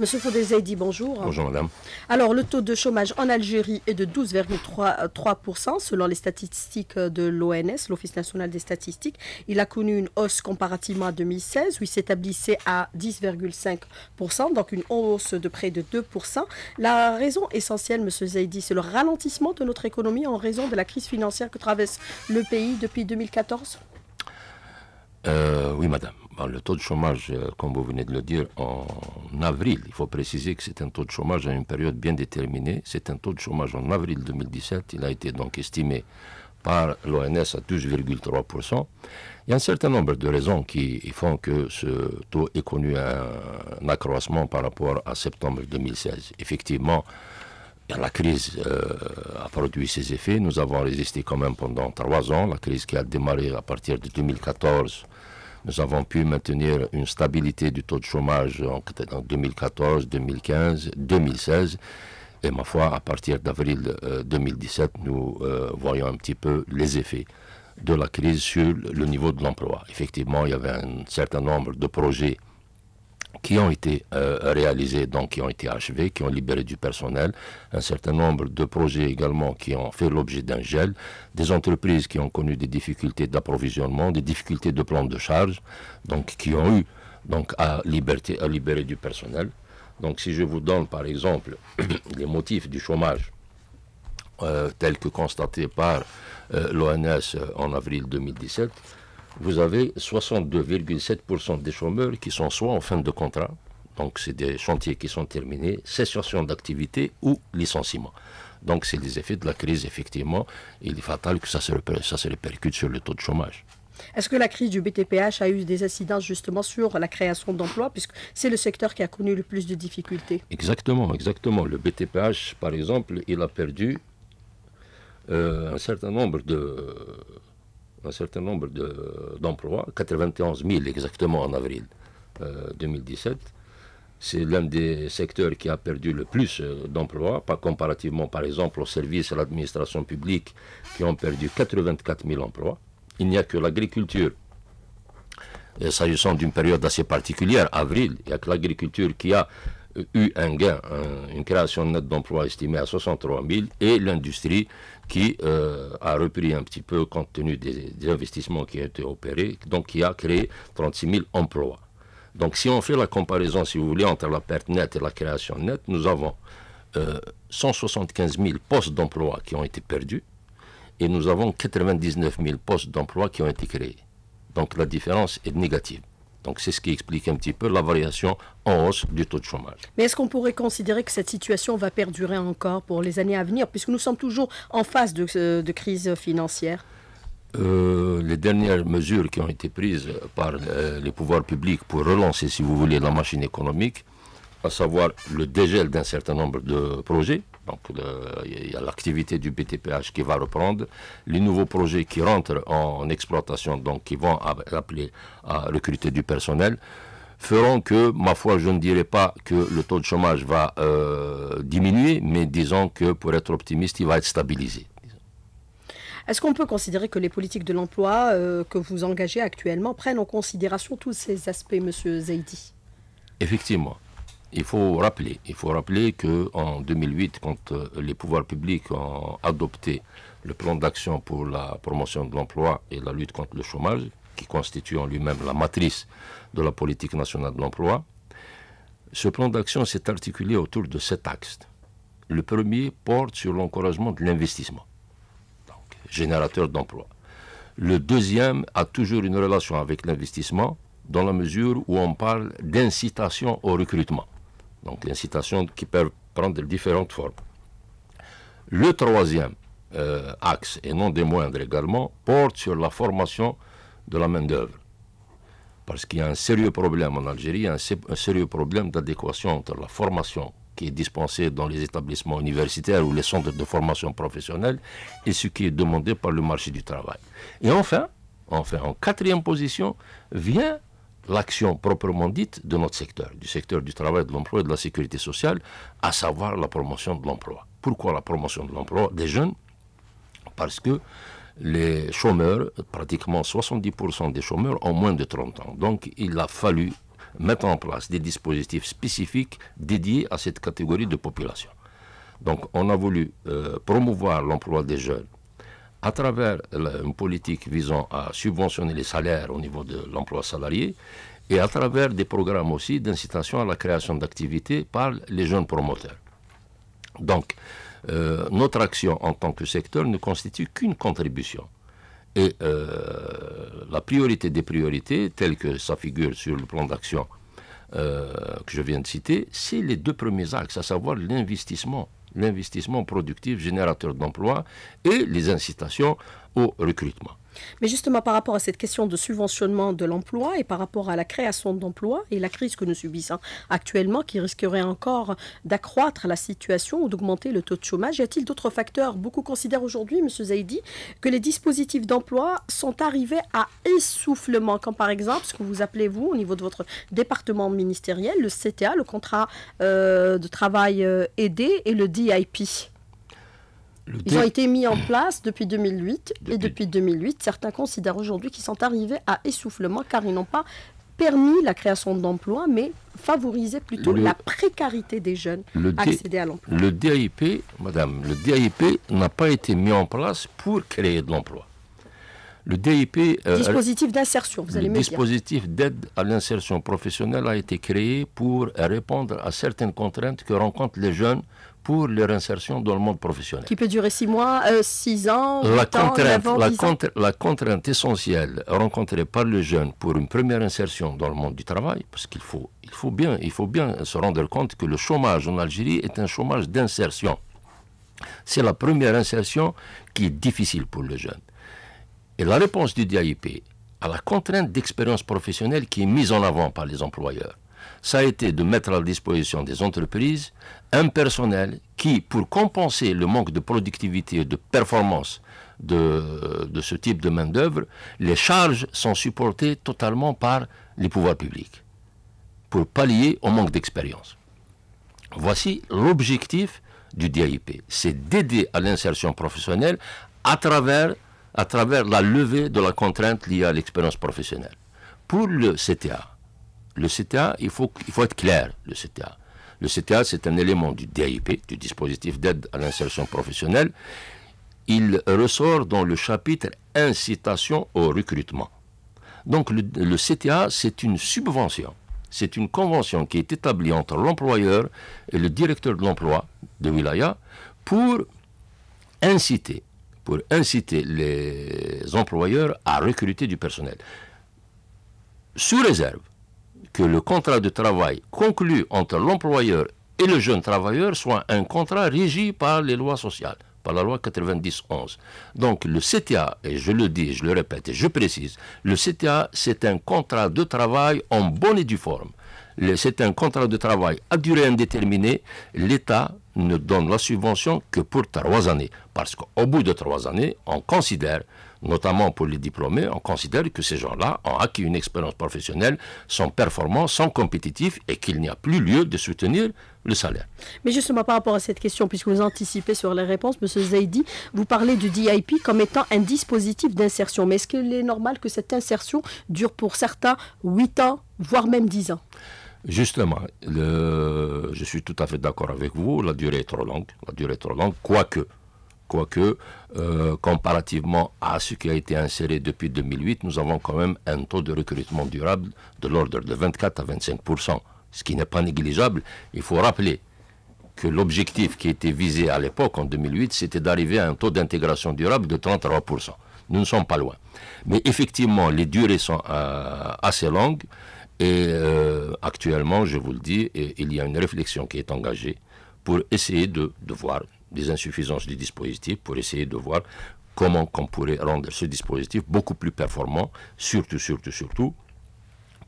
Monsieur Faudé Zaidi, bonjour. Bonjour madame. Alors le taux de chômage en Algérie est de 12,3% selon les statistiques de l'ONS, l'Office national des statistiques. Il a connu une hausse comparativement à 2016 où il s'établissait à 10,5%, donc une hausse de près de 2%. La raison essentielle, monsieur Zaidi, c'est le ralentissement de notre économie en raison de la crise financière que traverse le pays depuis 2014 euh, oui, madame. le taux de chômage, euh, comme vous venez de le dire, en avril, il faut préciser que c'est un taux de chômage à une période bien déterminée. C'est un taux de chômage en avril 2017. Il a été donc estimé par l'ONS à 12,3%. Il y a un certain nombre de raisons qui font que ce taux est connu un accroissement par rapport à septembre 2016. Effectivement, la crise euh, a produit ses effets. Nous avons résisté quand même pendant trois ans. La crise qui a démarré à partir de 2014, nous avons pu maintenir une stabilité du taux de chômage en, 2014, 2015, 2016. Et ma foi, à partir d'avril 2017, euh, nous euh, voyons un petit peu les effets de la crise sur le niveau de l'emploi. Effectivement, il y avait un certain nombre de projets qui ont été euh, réalisés, donc qui ont été achevés, qui ont libéré du personnel, un certain nombre de projets également qui ont fait l'objet d'un gel, des entreprises qui ont connu des difficultés d'approvisionnement, des difficultés de plan de charge, donc qui ont eu donc, à, à libérer du personnel. Donc si je vous donne par exemple les motifs du chômage euh, tels que constatés par euh, l'ONS en avril 2017, vous avez 62,7% des chômeurs qui sont soit en fin de contrat, donc c'est des chantiers qui sont terminés, cessation d'activité ou licenciement. Donc c'est les effets de la crise, effectivement. Il est fatal que ça se, répercute sur le taux de chômage. Est-ce que la crise du BTPH a eu des incidences justement sur la création d'emplois, puisque c'est le secteur qui a connu le plus de difficultés Exactement, exactement. Le BTPH, par exemple, il a perdu euh, un certain nombre de, un certain nombre d'emplois, 91 000 exactement en avril 2017. Euh, C'est l'un des secteurs qui a perdu le plus euh, d'emplois, pas comparativement par exemple aux services et à l'administration publique qui ont perdu 84 000 emplois. Il n'y a que l'agriculture. Euh, s'agissant d'une période assez particulière, avril, il n'y a que l'agriculture qui a eu un gain, une création nette d'emplois estimée à 63 000 et l'industrie qui euh, a repris un petit peu compte tenu des, investissements qui ont été opérés, donc qui a créé 36 000 emplois. Donc si on fait la comparaison, si vous voulez, entre la perte nette et la création nette, nous avons 175 euh, 000 postes d'emploi qui ont été perdus et nous avons 99 000 postes d'emploi qui ont été créés. Donc la différence est négative. Donc c'est ce qui explique un petit peu la variation en hausse du taux de chômage. Mais est-ce qu'on pourrait considérer que cette situation va perdurer encore pour les années à venir, puisque nous sommes toujours en phase de, euh, crise financière euh, les dernières mesures qui ont été prises par euh, les pouvoirs publics pour relancer, si vous voulez, la machine économique, à savoir le dégel d'un certain nombre de projets, donc il y a l'activité du BTPH qui va reprendre, les nouveaux projets qui rentrent en, exploitation, donc qui vont appeler à recruter du personnel feront que, ma foi, je ne dirais pas que le taux de chômage va euh, diminuer, mais disons que, pour être optimiste, il va être stabilisé. Est-ce qu'on peut considérer que les politiques de l'emploi euh, que vous engagez actuellement prennent en considération tous ces aspects, Monsieur Zaidi Effectivement. Il faut rappeler, il faut rappeler que en 2008, quand euh, les pouvoirs publics ont adopté le plan d'action pour la promotion de l'emploi et la lutte contre le chômage, qui constitue en lui-même la matrice de la politique nationale de l'emploi, ce plan d'action s'est articulé autour de sept axes. Le premier porte sur l'encouragement de l'investissement, donc générateur d'emploi. Le deuxième a toujours une relation avec l'investissement, dans la mesure où on parle d'incitation au recrutement. Donc l'incitation qui peut prendre différentes formes. Le troisième euh, axe, et non des moindres également, porte sur la formation de la main-d'œuvre. Parce qu'il y a un sérieux problème en Algérie, un, sérieux problème d'adéquation entre la formation qui est dispensée dans les établissements universitaires ou les centres de formation professionnelle et ce qui est demandé par le marché du travail. Et enfin, enfin en quatrième position, vient l'action proprement dite de notre secteur, du secteur du travail, de l'emploi et de la sécurité sociale, à savoir la promotion de l'emploi. Pourquoi la promotion de l'emploi des jeunes Parce que les chômeurs, pratiquement 70% des chômeurs ont moins de 30 ans. Donc il a fallu mettre en place des dispositifs spécifiques dédiés à cette catégorie de population. Donc on a voulu euh, promouvoir l'emploi des jeunes à travers une politique visant à subventionner les salaires au niveau de l'emploi salarié et à travers des programmes aussi d'incitation à la création d'activités par les jeunes promoteurs. Donc, euh, notre action en tant que secteur ne constitue qu'une contribution. Et euh, la priorité des priorités, telle que ça figure sur le plan d'action euh, que je viens de citer, c'est les deux premiers axes, à savoir l'investissement l'investissement productif générateur d'emplois et les incitations au recrutement. Mais justement, par rapport à cette question de subventionnement de l'emploi et par rapport à la création d'emplois et la crise que nous subissons actuellement, qui risquerait encore d'accroître la situation ou d'augmenter le taux de chômage, y a-t-il d'autres facteurs Beaucoup considèrent aujourd'hui, M. Zaidi, que les dispositifs d'emploi sont arrivés à essoufflement, comme par exemple ce que vous appelez, vous, au niveau de votre département ministériel, le CTA, le contrat euh, de travail euh, aidé et le DIP. Ils ont été mis en place depuis 2008 et depuis 2008, certains considèrent aujourd'hui qu'ils sont arrivés à essoufflement car ils n'ont pas permis la création d'emplois, mais favorisé plutôt la précarité des jeunes le accéder à l'emploi. Le DIP, madame, le DIP n'a pas été mis en place pour créer de l'emploi. Le DIP. Euh, dispositif d'insertion, vous allez me dire. Le dispositif d'aide à l'insertion professionnelle a été créé pour répondre à certaines contraintes que rencontrent les jeunes pour leur insertion dans le monde professionnel. Qui peut durer six mois, euh, six ans, la contrainte, la, contrainte, la contrainte essentielle rencontrée par le jeune pour une première insertion dans le monde du travail, parce qu'il faut, il faut, bien, faut bien se rendre compte que le chômage en Algérie est un chômage d'insertion. C'est la première insertion qui est difficile pour le jeune. Et la réponse du DIP à la contrainte d'expérience professionnelle qui est mise en avant par les employeurs ça a été de mettre à la disposition des entreprises un personnel qui, pour compenser le manque de productivité et de performance de, ce type de main-d'œuvre, les charges sont supportées totalement par les pouvoirs publics pour pallier au manque d'expérience. Voici l'objectif du DIP, c'est d'aider à l'insertion professionnelle à travers, à travers la levée de la contrainte liée à l'expérience professionnelle. Pour le CTA, le CTA, il faut, faut être clair, le CTA. Le CTA, c'est un élément du DIP, du dispositif d'aide à l'insertion professionnelle. Il ressort dans le chapitre incitation au recrutement. Donc le, CTA, c'est une subvention. C'est une convention qui est établie entre l'employeur et le directeur de l'emploi de Wilaya pour inciter, pour inciter les employeurs à recruter du personnel. Sous réserve que le contrat de travail conclu entre l'employeur et le jeune travailleur soit un contrat régi par les lois sociales, par la loi 90-11. Donc le CTA, et je le dis, je le répète et je précise, le CTA c'est un contrat de travail en bonne et due forme. C'est un contrat de travail à durée indéterminée. L'État ne donne la subvention que pour trois années. Parce qu'au bout de trois années, on considère notamment pour les diplômés, on considère que ces gens-là ont acquis une expérience professionnelle, sont performants, sont compétitifs et qu'il n'y a plus lieu de soutenir le salaire. Mais justement, par rapport à cette question, puisque vous anticipez sur les réponses, M. Zaidi, vous parlez du DIP comme étant un dispositif d'insertion. Mais est-ce qu'il est normal que cette insertion dure pour certains 8 ans, voire même 10 ans Justement, je suis tout à fait d'accord avec vous, la durée est trop longue. La durée est trop longue, quoique quoique euh, comparativement à ce qui a été inséré depuis 2008, nous avons quand même un taux de recrutement durable de l'ordre de 24 à 25 ce qui n'est pas négligeable. Il faut rappeler que l'objectif qui était visé à l'époque, en 2008, c'était d'arriver à un taux d'intégration durable de 33%. Nous ne sommes pas loin. Mais effectivement, les durées sont euh, assez longues. Et euh, actuellement, je vous le dis, il y a une réflexion qui est engagée pour essayer de voir des insuffisances du dispositif pour essayer de voir comment on pourrait rendre ce dispositif beaucoup plus performant, surtout, surtout, surtout,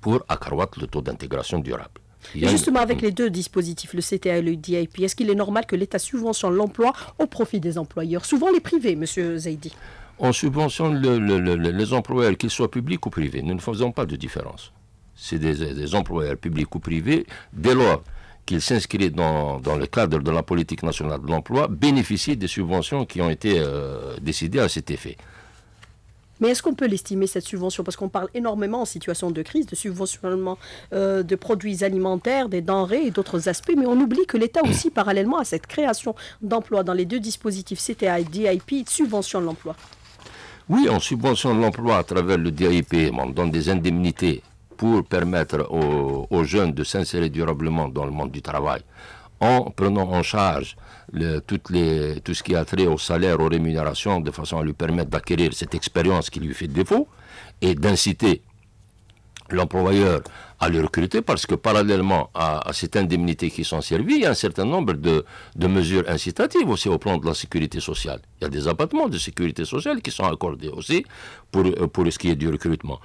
pour accroître le taux d'intégration durable. Et justement, avec mm. les deux dispositifs, le CTA et le DIP, est-ce qu'il est normal que l'État subventionne l'emploi au profit des employeurs, souvent les privés, Monsieur Zaidi On subventionne le, les employeurs, qu'ils soient publics ou privés. Nous ne faisons pas de différence. C'est des, des employeurs publics ou privés. Dès lors qu'il s'inscrit dans, le cadre de la politique nationale de l'emploi, bénéficie des subventions qui ont été euh, décidées à cet effet. Mais est-ce qu'on peut l'estimer, cette subvention Parce qu'on parle énormément en situation de crise de subventionnement euh, de produits alimentaires, des denrées et d'autres aspects, mais on oublie que l'État aussi, parallèlement à cette création d'emplois dans les deux dispositifs CTA et DIP, subventionne l'emploi. Oui, on subventionne l'emploi à travers le DIP, on donne des indemnités pour permettre aux, jeunes de s'insérer durablement dans le monde du travail en prenant en charge tout ce qui a trait au salaire, aux rémunérations, de façon à lui permettre d'acquérir cette expérience qui lui fait défaut et d'inciter l'employeur à le recruter parce que parallèlement à, cette indemnité qui sont servies, il y a un certain nombre de, mesures incitatives aussi au plan de la sécurité sociale. Il y a des abattements de sécurité sociale qui sont accordés aussi pour ce qui est du recrutement.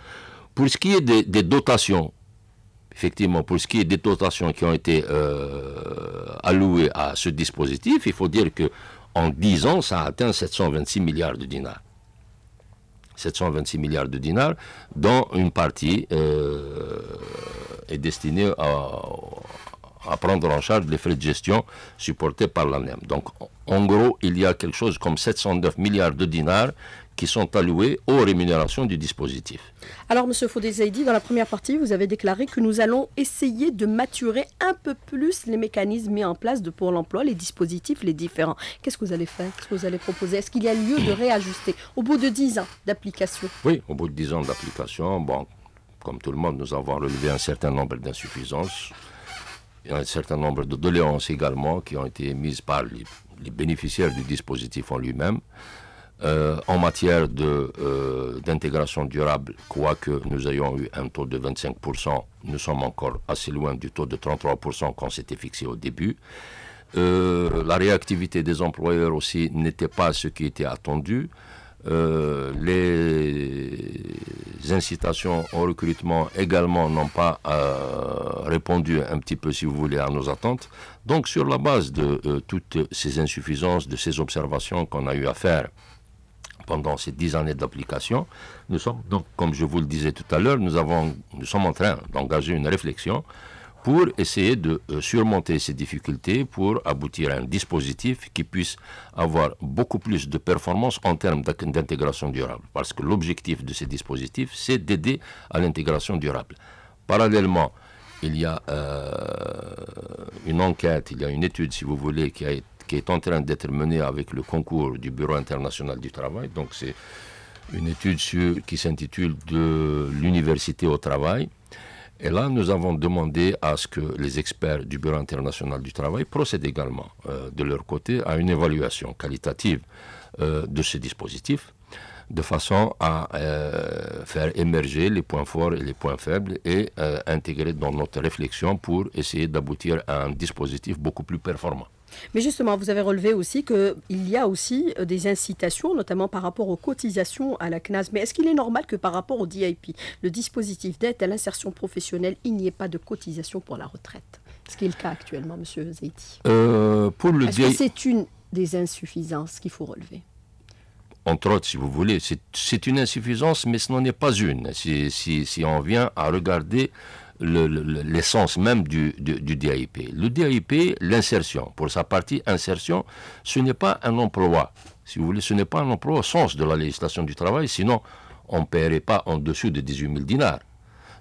Pour ce qui est des, dotations, effectivement, pour ce qui est des dotations qui ont été euh, allouées à ce dispositif, il faut dire que en 10 ans, ça a atteint 726 milliards de dinars. 726 milliards de dinars, dont une partie euh, est destinée à, prendre en charge les frais de gestion supportés par l'ANEM. Donc, en gros, il y a quelque chose comme 709 milliards de dinars qui sont alloués aux rémunérations du dispositif. Alors, M. Faudézaïdi, dans la première partie, vous avez déclaré que nous allons essayer de maturer un peu plus les mécanismes mis en place de pour l'emploi, les dispositifs, les différents. Qu'est-ce que vous allez faire Qu'est-ce que vous allez proposer Est-ce qu'il y a lieu de réajuster au bout de 10 ans d'application Oui, au bout de 10 ans d'application, bon, comme tout le monde, nous avons relevé un certain nombre d'insuffisances. un certain nombre de doléances également qui ont été émises par les bénéficiaires du dispositif en lui-même. Euh, en matière euh, d'intégration durable, quoique nous ayons eu un taux de 25%, nous sommes encore assez loin du taux de 33% qu'on s'était fixé au début. Euh, la réactivité des employeurs aussi n'était pas ce qui était attendu. les incitations au recrutement également n'ont pas répondu un petit peu, si vous voulez, à nos attentes. Donc, sur la base de toutes ces insuffisances, de ces observations qu'on a eu à faire pendant ces dix années d'application. Nous sommes donc, comme je vous le disais tout à l'heure, nous, nous sommes en train d'engager une réflexion pour essayer de euh, surmonter ces difficultés, pour aboutir à un dispositif qui puisse avoir beaucoup plus de performance en termes d'intégration durable. Parce que l'objectif de ces dispositifs, c'est d'aider à l'intégration durable. Parallèlement, il y a euh, une enquête, il y a une étude, si vous voulez, qui a été qui est en train d'être menée avec le concours du Bureau international du travail. Donc c'est une étude qui s'intitule De l'université au travail. Et là, nous avons demandé à ce que les experts du Bureau international du travail procèdent également euh, de leur côté à une évaluation qualitative euh, de ce dispositif, de façon à euh, faire émerger les points forts et les points faibles et intégrer dans notre réflexion pour essayer d'aboutir à un dispositif beaucoup plus performant. Mais justement, vous avez relevé aussi qu'il y a aussi euh, des incitations, notamment par rapport aux cotisations à la CNAS. Mais est-ce qu'il est normal que par rapport au DIP, le dispositif d'aide à l'insertion professionnelle, il n'y ait pas de cotisation pour la retraite Ce qui est le cas actuellement, Monsieur Zaidi. Euh, le Est-ce que c'est une des insuffisances qu'il faut relever entre autres, si vous voulez, c'est une insuffisance, mais ce n'en est pas une. Si, si on vient à regarder l'essence même du, DIP. Le DIP, l'insertion, pour sa partie insertion, ce n'est pas un emploi. Si vous voulez, ce n'est pas un emploi au sens de la législation du travail, sinon on ne paierait pas en dessous de 18 000 dinars.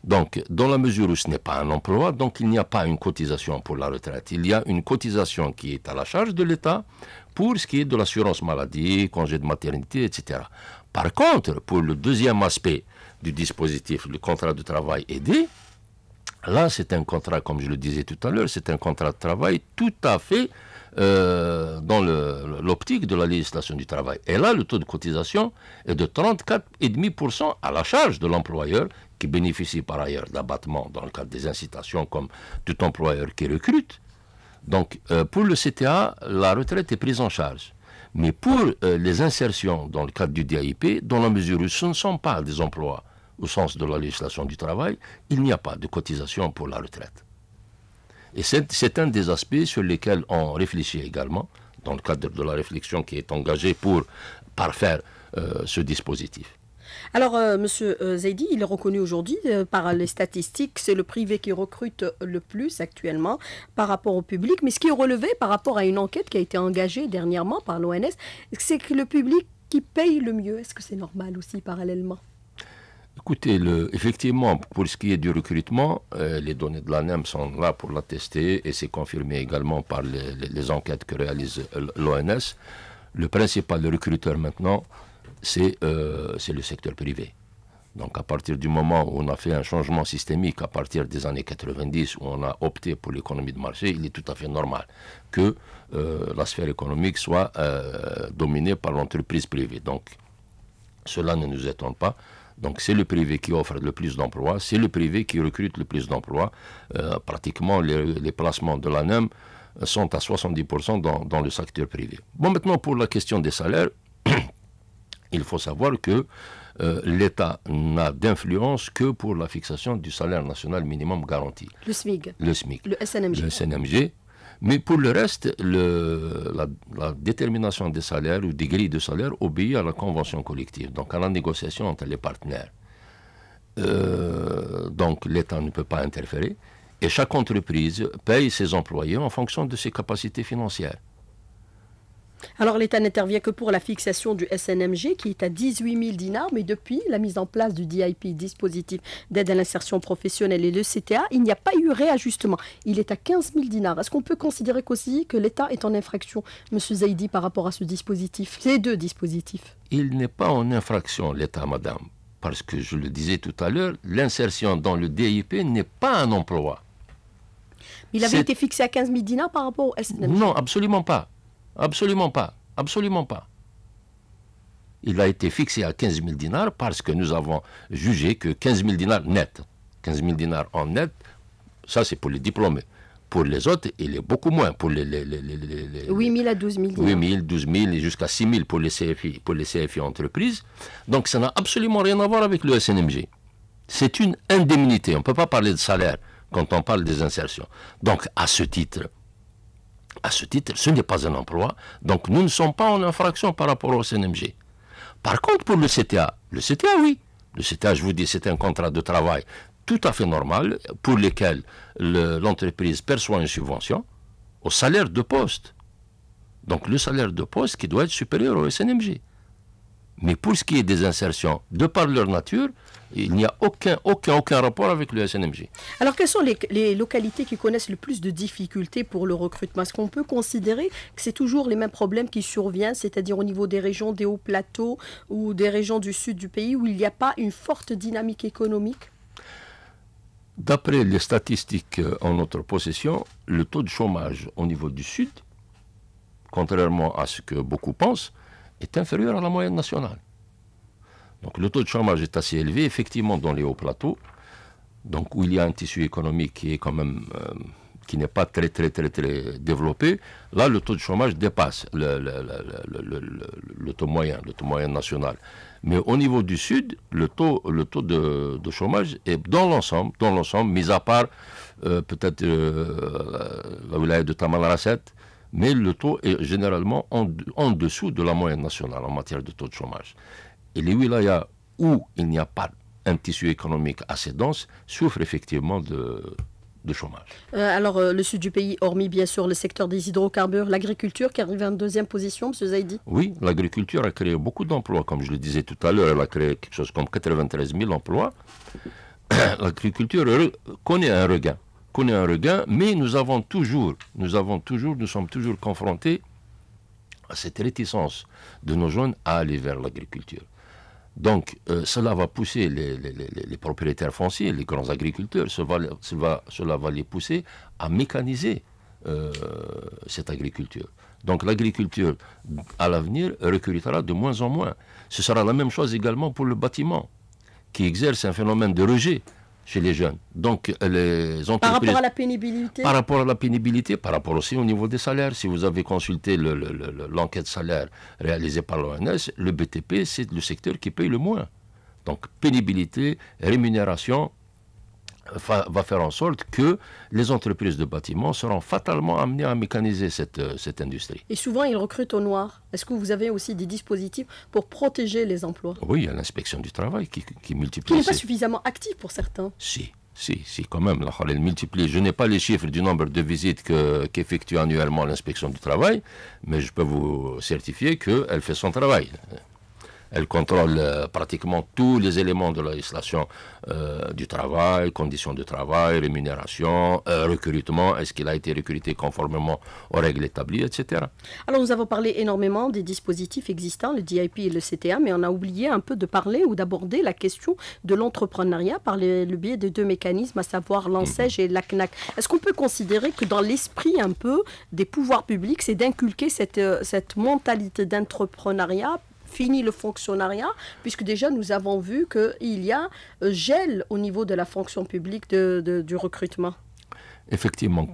Donc, dans la mesure où ce n'est pas un emploi, donc il n'y a pas une cotisation pour la retraite. Il y a une cotisation qui est à la charge de l'État pour ce qui est de l'assurance maladie, congé de maternité, etc. Par contre, pour le deuxième aspect du dispositif, le contrat de travail aidé, Là, c'est un contrat, comme je le disais tout à l'heure, c'est un contrat de travail tout à fait euh, dans l'optique de la législation du travail. Et là, le taux de cotisation est de 34,5% à la charge de l'employeur qui bénéficie par ailleurs d'abattement dans le cadre des incitations comme tout employeur qui recrute. Donc, euh, pour le CTA, la retraite est prise en charge. Mais pour euh, les insertions dans le cadre du DIP, dans la mesure où ce ne sont pas des emplois au sens de la législation du travail, il n'y a pas de cotisation pour la retraite. Et c'est un des aspects sur lesquels on réfléchit également, dans le cadre de la réflexion qui est engagée pour parfaire euh, ce dispositif. Alors, euh, Monsieur euh, Zaidi, il est reconnu aujourd'hui par les statistiques, c'est le privé qui recrute le plus actuellement par rapport au public. Mais ce qui est relevé par rapport à une enquête qui a été engagée dernièrement par l'ONS, c'est que le public qui paye le mieux. Est-ce que c'est normal aussi parallèlement Écoutez, le, effectivement, pour ce qui est du recrutement, euh, les données de l'ANEM sont là pour l'attester et c'est confirmé également par les, enquêtes que réalise euh, l'ONS. Le principal recruteur maintenant, euh, c'est le secteur privé. Donc à partir du moment où on a fait un changement systémique, à partir des années 90, où on a opté pour l'économie de marché, il est tout à fait normal que la sphère économique soit dominée par l'entreprise privée. Donc cela ne nous étonne pas. Donc c'est le privé qui offre le plus d'emplois, c'est le privé qui recrute le plus d'emplois. Euh, pratiquement les, placements de l'ANEM sont à 70% dans, le secteur privé. Bon, maintenant pour la question des salaires, il faut savoir que euh, l'État n'a d'influence que pour la fixation du salaire national minimum garanti. Le SMIG. Le SMIG. Le SNMG. Le SNMG mais pour le reste, la, détermination des salaires ou des grilles de salaire obéit à la convention collective, donc à la négociation entre les partenaires. Euh, donc l'État ne peut pas interférer et chaque entreprise paye ses employés en fonction de ses capacités financières. Alors l'État n'intervient que pour la fixation du SNMG qui est à 18 000 dinars, mais depuis la mise en place du DIP, dispositif d'aide à l'insertion professionnelle et le CTA, il n'y a pas eu réajustement. Il est à 15 000 dinars. Est-ce qu'on peut considérer qu'aussi que l'État est en infraction, Monsieur Zaidi, par rapport à ce dispositif, ces deux dispositifs Il n'est pas en infraction, l'État, madame, parce que je le disais tout à l'heure, l'insertion dans le DIP n'est pas un emploi. Il avait été fixé à 15 000 dinars par rapport au SNMG Non, absolument pas. Absolument pas. Absolument pas. Il a été fixé à 15 000 dinars parce que nous avons jugé que 15 000 dinars net, 15 000 dinars en net, ça c'est pour les diplômés. Pour les autres, il est beaucoup moins. Pour les, 8 000 à 12 000 8 000, 12 000 et jusqu'à 6 000 pour les CFI, pour les CFI entreprises. Donc ça n'a absolument rien à voir avec le SNMG. C'est une indemnité. On ne peut pas parler de salaire quand on parle des insertions. Donc à ce titre, à ce titre, ce n'est pas un emploi, donc nous ne sommes pas en infraction par rapport au CNMG. Par contre, pour le CTA, le CTA, oui. Le CTA, je vous dis, c'est un contrat de travail tout à fait normal pour lequel l'entreprise perçoit une subvention au salaire de poste. Donc le salaire de poste qui doit être supérieur au SNMG. Mais pour ce qui est des insertions, de par leur nature, il n'y a aucun, aucun, aucun rapport avec le SNMG. Alors, quelles sont les, les localités qui connaissent le plus de difficultés pour le recrutement Est-ce qu'on peut considérer que c'est toujours les mêmes problèmes qui surviennent, c'est-à-dire au niveau des régions des hauts plateaux ou des régions du sud du pays où il n'y a pas une forte dynamique économique D'après les statistiques euh, en notre possession, le taux de chômage au niveau du sud, contrairement à ce que beaucoup pensent, est inférieur à la moyenne nationale. Donc le taux de chômage est assez élevé, effectivement, dans les hauts plateaux, donc où il y a un tissu économique qui est quand même euh, qui n'est pas très très très développé. Là, le taux de chômage dépasse le, taux moyen, le taux moyen national. Mais au niveau du sud, le taux le taux de, chômage est dans l'ensemble, dans l'ensemble, mis à part euh, peut-être euh, la wilaya de Tamanrasset, mais le taux est généralement en dessous de la moyenne nationale en matière de taux de chômage. Et les wilayas où il n'y a pas un tissu économique assez dense souffrent effectivement de, chômage. Euh, alors, euh, le sud du pays, hormis bien sûr le secteur des hydrocarbures, l'agriculture qui arrive en deuxième position, M. Zaidi Oui, l'agriculture a créé beaucoup d'emplois, comme je le disais tout à l'heure, elle a créé quelque chose comme 93 000 emplois. l'agriculture connaît un regain, connaît un regain, mais nous avons toujours, nous avons toujours, nous sommes toujours confrontés à cette réticence de nos jeunes à aller vers l'agriculture. Donc, euh, cela va pousser les, propriétaires fonciers, les grands agriculteurs, cela va, les pousser à mécaniser euh, cette agriculture. Donc, l'agriculture, à l'avenir, recrutera de moins en moins. Ce sera la même chose également pour le bâtiment, qui exerce un phénomène de rejet chez les jeunes. Donc, les Par rapport à la pénibilité Par rapport à la pénibilité, par rapport aussi au niveau des salaires. Si vous avez consulté l'enquête salaire réalisée par l'ONS, le BTP, c'est le secteur qui paye le moins. Donc, pénibilité, rémunération, va faire en sorte que les entreprises de bâtiment seront fatalement amenées à mécaniser cette, euh, cette industrie. Et souvent, ils recrutent au noir. Est-ce que vous avez aussi des dispositifs pour protéger les emplois Oui, il y a l'inspection du travail qui, qui multiplie. Qui n'est pas suffisamment active pour certains Si. Si, si, quand même, la multiplie. Je n'ai pas les chiffres du nombre de visites qu'effectue annuellement l'inspection du travail, mais je peux vous certifier qu'elle fait son travail. Elle contrôle euh, pratiquement tous les éléments de la législation euh, du travail, conditions de travail, rémunération, euh, recrutement, est-ce qu'il a été recruté conformément aux règles établies, etc. Alors nous avons parlé énormément des dispositifs existants, le DIP et le CTA, mais on a oublié un peu de parler ou d'aborder la question de l'entrepreneuriat par le biais de deux mécanismes, à savoir l'ANSEJ mhm. et l'ACNAC. Est-ce qu'on peut considérer que dans l'esprit un peu des pouvoirs publics, c'est d'inculquer cette, cette mentalité d'entrepreneuriat fini le fonctionnariat, puisque déjà nous avons vu qu'il y a euh, gel au niveau de la fonction publique du recrutement. Effectivement.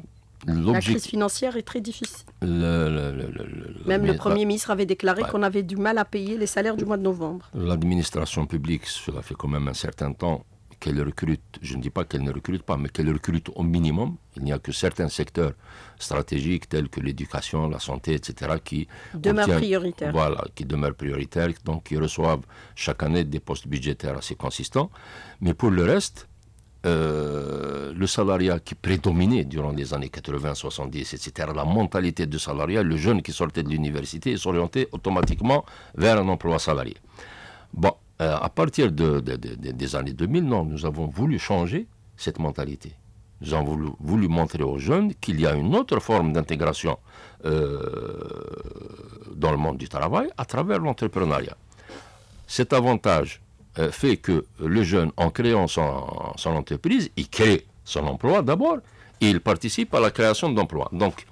La crise financière est très difficile. Même le Premier ministre avait déclaré qu'on avait du mal à payer les salaires du mois de novembre. L'administration publique, cela fait quand même un certain temps, qu'elle recrute, je ne dis pas qu'elle ne recrute pas, mais qu'elle recrute au minimum. Il n'y a que certains secteurs stratégiques tels que l'éducation, la santé, etc., qui demeurent prioritaires. Voilà, qui demeurent prioritaires, donc qui reçoivent chaque année des postes budgétaires assez consistants. Mais pour le reste, euh, le salariat qui prédominait durant les années 80, 70, etc., la mentalité du salariat, le jeune qui sortait de l'université s'orientait automatiquement vers un emploi salarié. Bon, euh, à partir des années 2000, non, nous avons voulu changer cette mentalité. Nous avons voulu, montrer aux jeunes qu'il y a une autre forme d'intégration euh, dans le monde du travail à travers l'entrepreneuriat. Cet avantage euh, fait que le jeune, en créant son, son entreprise, il crée son emploi d'abord et il participe à la création d'emplois. Donc,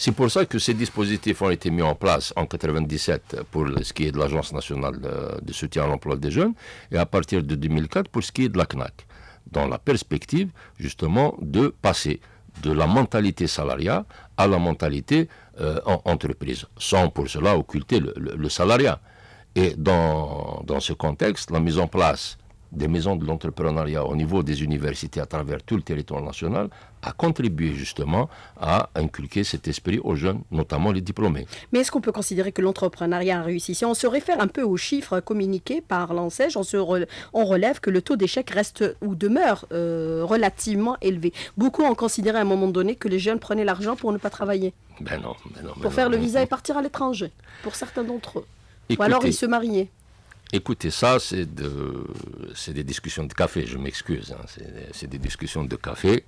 c'est pour ça que ces dispositifs ont été mis en place en 1997 pour ce qui est de l'Agence nationale euh, de soutien à l'emploi des jeunes et à partir de 2004 pour ce qui est de la CNAC, dans la perspective justement de passer de la mentalité salariale à la mentalité euh, en entreprise, sans pour cela occulter le, salariat. Et dans, dans, ce contexte, la mise en place des maisons de l'entrepreneuriat au niveau des universités à travers tout le territoire national a contribué justement à inculquer cet esprit aux jeunes, notamment les diplômés. Mais est-ce qu'on peut considérer que l'entrepreneuriat a réussi Si on se réfère un peu aux chiffres communiqués par l'ANSEJ, on, relève que le taux d'échec reste ou demeure euh, relativement élevé. Beaucoup ont considéré à un moment donné que les jeunes prenaient l'argent pour ne pas travailler. Ben ben ben pour faire le visa et partir à l'étranger, pour certains d'entre eux. Ou alors ils se mariaient. Écoutez, ça, c'est de, des discussions de café, je m'excuse. Hein, c'est des discussions de café.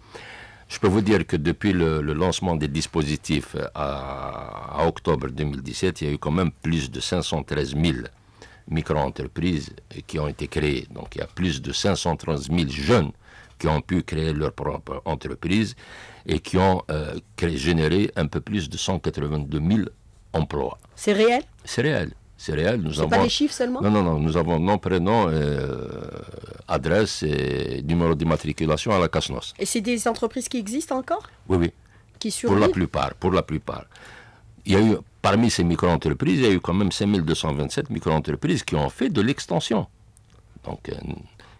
Je peux vous dire que depuis le, lancement des dispositifs euh, à, octobre 2017, il y a eu quand même plus de 513 000 micro-entreprises qui ont été créées. Donc il y a plus de 513 000 jeunes qui ont pu créer leur propre entreprise et qui ont euh, créé, généré un peu plus de 182 000 emplois. C'est réel C'est réel réel. Nous avons, pas les chiffres seulement Non, non, non. Nous avons nom, prénom, euh, adresse et numéro d'immatriculation à la Casnos. Et c'est des entreprises qui existent encore Oui, oui. Qui Pour la plupart, pour la plupart. Il y a eu, parmi ces micro-entreprises, il y a eu quand même 5227 micro-entreprises qui ont fait de l'extension. Donc, euh,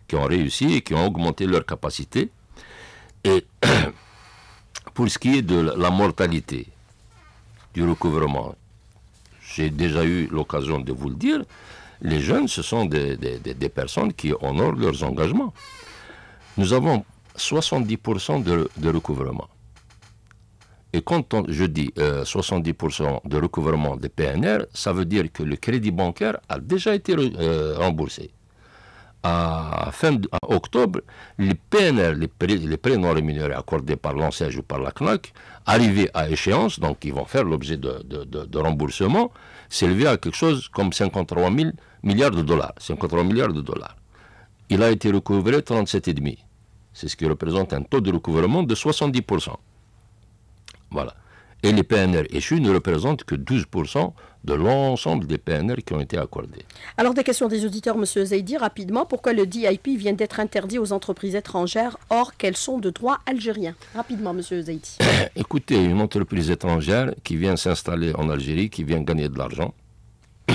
qui ont réussi et qui ont augmenté leur capacité. Et pour ce qui est de la mortalité, du recouvrement, j'ai déjà eu l'occasion de vous le dire, les jeunes, ce sont des, personnes qui honorent leurs engagements. Nous avons 70% de, recouvrement. Et quand je dis 70% euh, de recouvrement des PNR, ça veut dire que le crédit bancaire a déjà été euh, remboursé à fin octobre, les PNR, les prêts, non rémunérés accordés par l'ANSEJ ou par la CNAC, arrivés à échéance, donc ils vont faire l'objet de, remboursement, s'élevaient à quelque chose comme 53 milliards de dollars. 53 milliards de dollars. Il a été recouvré 37,5. C'est ce qui représente un taux de recouvrement de 70%. Voilà. Et les PNR échus ne représentent que 12% de l'ensemble des PNR qui ont été accordés. Alors, des questions des auditeurs, M. Zaidi, rapidement. Pourquoi le DIP vient d'être interdit aux entreprises étrangères, or qu'elles sont de droit algérien Rapidement, Monsieur Zaidi. Écoutez, une entreprise étrangère qui vient s'installer en Algérie, qui vient gagner de l'argent,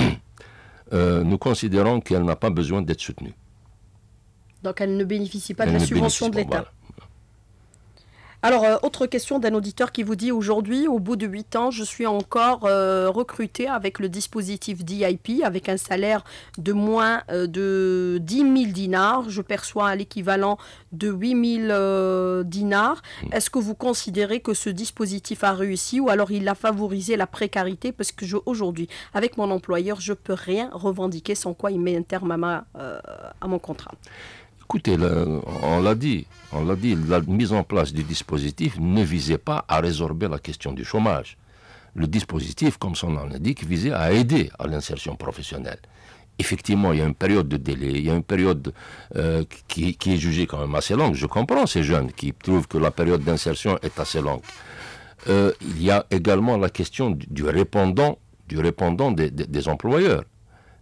euh, nous considérons qu'elle n'a pas besoin d'être soutenue. Donc, elle ne bénéficie pas de la subvention de l'État. Alors, euh, autre question d'un auditeur qui vous dit aujourd'hui, au bout de 8 ans, je suis encore euh, recrutée recruté avec le dispositif DIP, avec un salaire de moins euh, de 10 000 dinars. Je perçois l'équivalent de 8 000 dinars. Mmh. Est-ce que vous considérez que ce dispositif a réussi ou alors il a favorisé la précarité Parce que aujourd'hui, avec mon employeur, je ne peux rien revendiquer sans quoi il met un terme à mon contrat. Écoutez, on l'a dit, on l'a dit, la mise en place du dispositif ne visait pas à résorber la question du chômage. Le dispositif, comme son nom l'indique, visait à aider à l'insertion professionnelle. Effectivement, il y a une période de délai, il y a une période euh, qui, est jugée quand même assez longue. Je comprends ces jeunes qui trouvent que la période d'insertion est assez longue. Euh, il y a également la question du, répondant, du répondant des employeurs.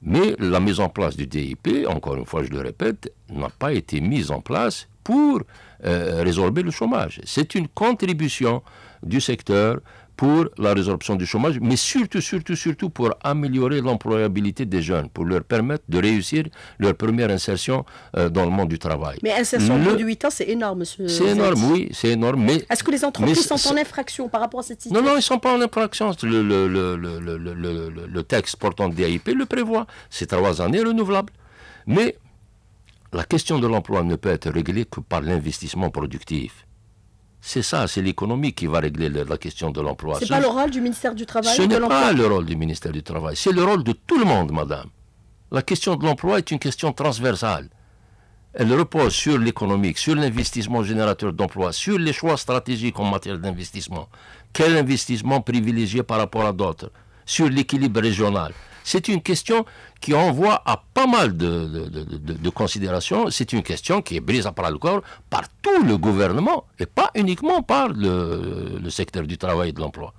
Mais la mise en place du DIP, encore une fois, je le répète, n'a pas été mise en place pour euh, résorber le chômage. C'est une contribution du secteur pour la résorption du chômage, mais surtout, surtout, surtout pour améliorer l'employabilité des jeunes, pour leur permettre de réussir leur première insertion euh, dans le monde du travail. Mais insertion le... de 8 ans, c'est énorme, monsieur. C'est énorme, oui, c'est énorme. Mais... Est-ce que les entreprises sont en infraction par rapport à cette situation Non, non, ils ne sont pas en infraction. Le, texte portant DIP le prévoit. C'est trois années renouvelables. Mais la question de l'emploi ne peut être réglée que par l'investissement productif. C'est ça, c'est l'économie qui va régler la question de l'emploi. C'est n'est pas le rôle du ministère du Travail Ce n'est pas le rôle du ministère du Travail, c'est le rôle de tout le monde, madame. La question de l'emploi est une question transversale. Elle repose sur l'économique, sur l'investissement générateur d'emplois, sur les choix stratégiques en matière d'investissement. Quel investissement privilégié par rapport à d'autres Sur l'équilibre régional. C'est une question qui envoie à pas mal de, considérations. C'est une question qui est brise à par le corps par tout le gouvernement et pas uniquement par le secteur du travail et de l'emploi.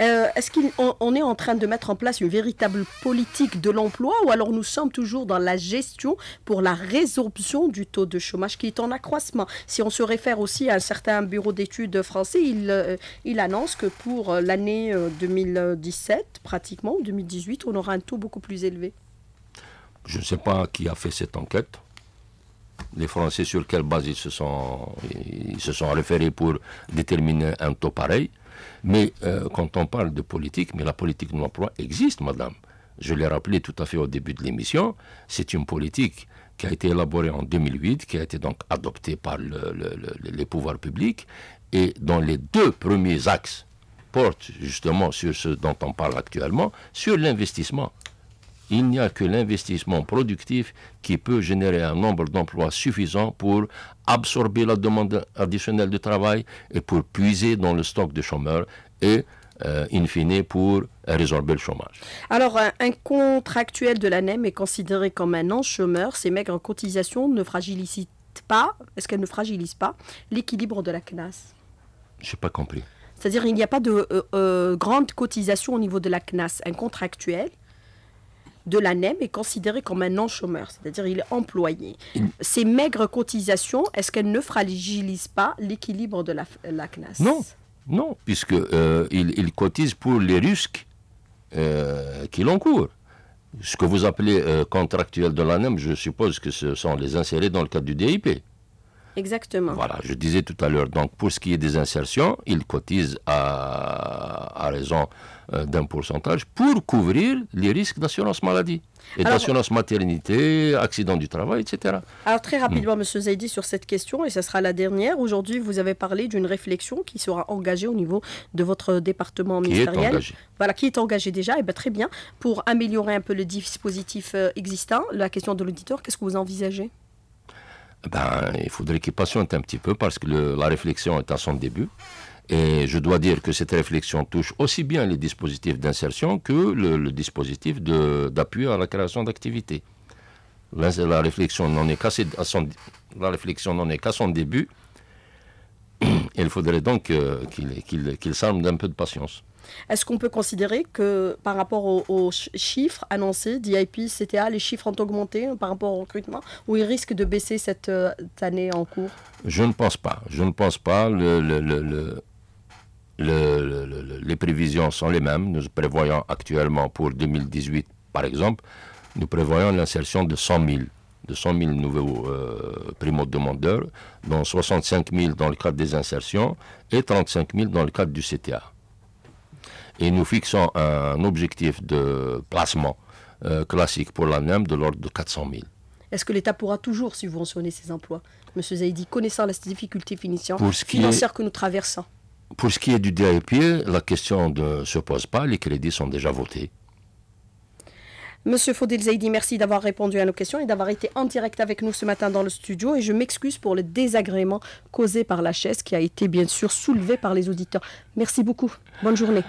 Euh, est-ce qu'on est en train de mettre en place une véritable politique de l'emploi ou alors nous sommes toujours dans la gestion pour la résorption du taux de chômage qui est en accroissement Si on se réfère aussi à un certain bureau d'études français, il, euh, il annonce que pour euh, l'année 2017, pratiquement, 2018, on aura un taux beaucoup plus élevé. Je ne sais pas qui a fait cette enquête les Français sur quelle base ils se sont, ils se sont référés pour déterminer un taux pareil. Mais euh, quand on parle de politique, mais la politique de l'emploi existe, madame. Je l'ai rappelé tout à fait au début de l'émission, c'est une politique qui a été élaborée en 2008, qui a été donc adoptée par les pouvoirs publics, et dont les deux premiers axes portent justement sur ce dont on parle actuellement, sur l'investissement il n'y a que l'investissement productif qui peut générer un nombre d'emplois suffisant pour absorber la demande additionnelle de travail et pour puiser dans le stock de chômeurs et euh, in fine pour résorber le chômage. Alors, un, contractuel de l'ANEM est considéré comme un non-chômeur. Ces maigres cotisations ne fragilisent pas, est-ce qu'elles ne fragilisent pas l'équilibre de la CNAS Je n'ai pas compris. C'est-à-dire qu'il n'y a pas de grandes euh, euh, grande cotisation au niveau de la CNAS. Un contractuel de l'ANEM est considéré comme un non-chômeur, c'est-à-dire il est employé. Ces maigres cotisations, est-ce qu'elles ne fragilisent pas l'équilibre de la, la CNAS Non, non, puisque euh, il, cotise pour les risques euh, qu'il encourt. Ce que vous appelez euh, contractuel de l'ANEM, je suppose que ce sont les insérés dans le cadre du DIP. Exactement. Voilà, je disais tout à l'heure, donc pour ce qui est des insertions, il cotise à à raison euh, d'un pourcentage pour couvrir les risques d'assurance maladie et d'assurance maternité, accident du travail, etc. Alors très mm. rapidement, Monsieur M. Zaidi, sur cette question, et ce sera la dernière. Aujourd'hui, vous avez parlé d'une réflexion qui sera engagée au niveau de votre département ministériel. Qui est voilà, qui est engagée déjà, et eh bien très bien, pour améliorer un peu le dispositif euh, existant. La question de l'auditeur, qu'est-ce que vous envisagez ben, il faudrait qu'il patiente un petit peu parce que la réflexion est à son début. Et je dois dire que cette réflexion touche aussi bien les dispositifs d'insertion que le, dispositif dispositif d'appui à la création d'activités. La, la, réflexion n'en est qu'à son, début. Il faudrait donc euh, qu'il s'arme d'un peu de patience. Est-ce qu'on peut considérer que par rapport aux, chiffres annoncés DIP, CTA, les chiffres ont augmenté hein, par rapport au recrutement ou ils risquent de baisser cette, cette euh, année en cours Je ne pense pas. Je ne pense pas. Le, le, le, les prévisions sont les mêmes. Nous prévoyons actuellement pour 2018, par exemple, nous prévoyons l'insertion de 100 000, de nouveaux euh, primo-demandeurs, dont 65 000 dans le cadre des insertions et 35 000 dans le cadre du CTA. Et nous fixons un objectif de placement euh, classique pour l'ANEM de l'ordre de 400 000. Est-ce que l'État pourra toujours subventionner ces emplois Monsieur Zaidi, connaissant la difficulté financière que nous traversons pour ce qui est du DIP, la question ne se pose pas, les crédits sont déjà votés. Monsieur Faudil Zaidi, merci d'avoir répondu à nos questions et d'avoir été en direct avec nous ce matin dans le studio. Et je m'excuse pour le désagrément causé par la chaise qui a été bien sûr soulevée par les auditeurs. Merci beaucoup. Bonne journée.